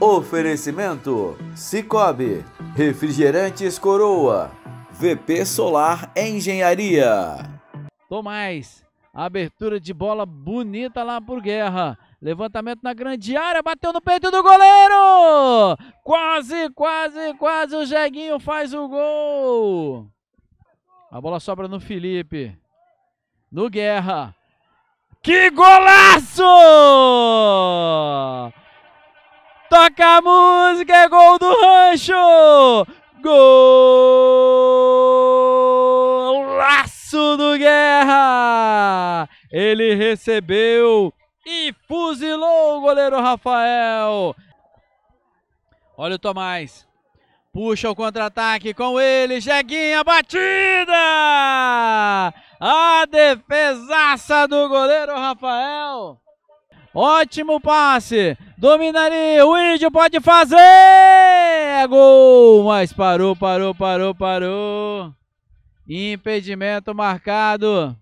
Oferecimento: Cicobi, Refrigerantes Coroa, VP Solar Engenharia. Tomás, abertura de bola bonita lá por guerra. Levantamento na grande área, bateu no peito do goleiro! Quase, quase, quase o Jeguinho faz o gol! A bola sobra no Felipe. No Guerra. Que golaço! Toca a música, é gol do Rancho! Golaço do Guerra! Ele recebeu e fuzilou o goleiro Rafael. Olha o Tomás. Puxa o contra-ataque com ele, Jeguinha, batida! A defesaça do goleiro Rafael. Ótimo passe. ali. O Índio pode fazer. É gol. Mas parou, parou, parou, parou. Impedimento marcado.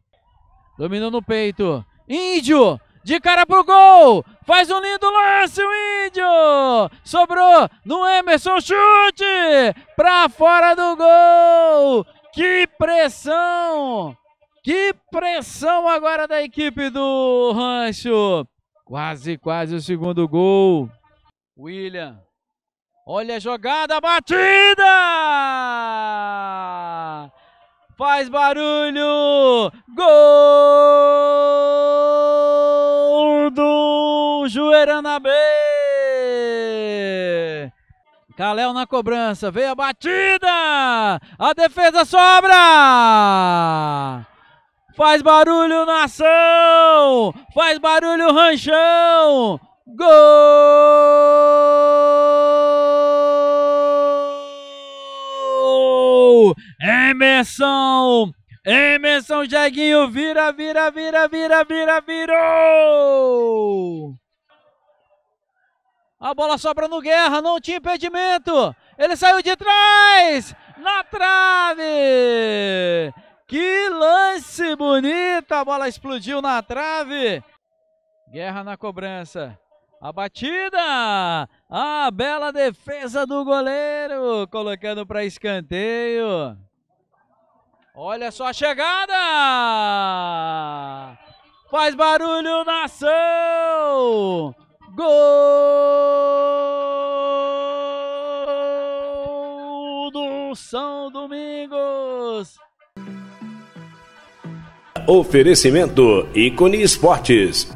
Dominou no peito. Índio. De cara pro gol. Faz um lindo lance o Índio. Sobrou no Emerson. Chute. Pra fora do gol. Que pressão. Que pressão agora da equipe do Rancho. Quase, quase o segundo gol. William. Olha a jogada, batida! Faz barulho! Gol do B. Caléu na cobrança, veio a batida! A defesa sobra! Faz barulho, nação! Faz barulho, ranchão! Gol! Emerson! Emerson Jaguinho vira, vira, vira, vira, vira, virou! A bola sobra no Guerra, não tinha impedimento. Ele saiu de trás, na trave! Que lance bonito! A bola explodiu na trave. Guerra na cobrança. A batida! A bela defesa do goleiro, colocando para escanteio. Olha só a chegada! Faz barulho, nação! Gol do São Domingos! Oferecimento ícone esportes.